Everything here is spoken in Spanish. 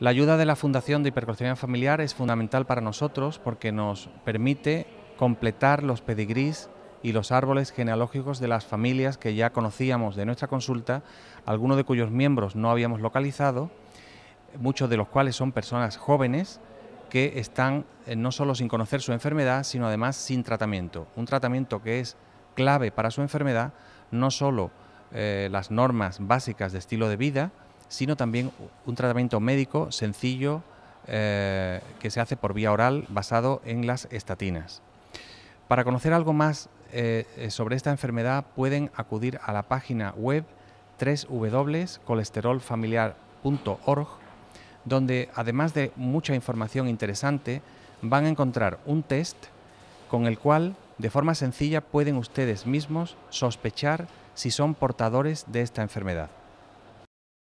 La ayuda de la Fundación de Hipercolesterolemia Familiar es fundamental para nosotros porque nos permite completar los pedigrís y los árboles genealógicos de las familias que ya conocíamos de nuestra consulta, algunos de cuyos miembros no habíamos localizado, muchos de los cuales son personas jóvenes que están eh, no solo sin conocer su enfermedad, sino además sin tratamiento. Un tratamiento que es clave para su enfermedad, no solo eh, las normas básicas de estilo de vida, sino también un tratamiento médico sencillo eh, que se hace por vía oral basado en las estatinas. Para conocer algo más eh, eh, sobre esta enfermedad pueden acudir a la página web www.colesterolfamiliar.org donde además de mucha información interesante van a encontrar un test con el cual de forma sencilla pueden ustedes mismos sospechar si son portadores de esta enfermedad.